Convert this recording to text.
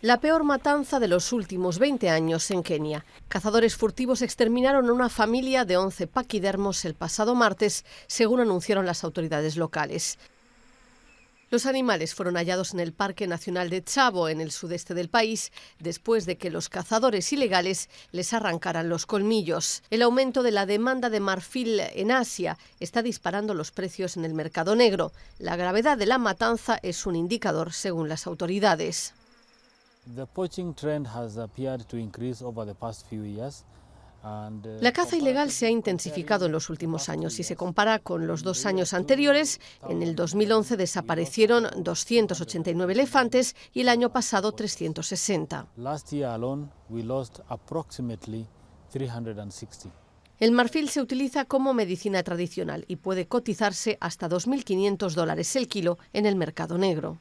La peor matanza de los últimos 20 años en Kenia. Cazadores furtivos exterminaron a una familia de 11 paquidermos el pasado martes, según anunciaron las autoridades locales. Los animales fueron hallados en el Parque Nacional de Chavo, en el sudeste del país, después de que los cazadores ilegales les arrancaran los colmillos. El aumento de la demanda de marfil en Asia está disparando los precios en el mercado negro. La gravedad de la matanza es un indicador, según las autoridades. La caza ilegal se ha intensificado en los últimos años. Si se compara con los dos años anteriores, en el 2011 desaparecieron 289 elefantes y el año pasado 360. El marfil se utiliza como medicina tradicional y puede cotizarse hasta 2.500 dólares el kilo en el mercado negro.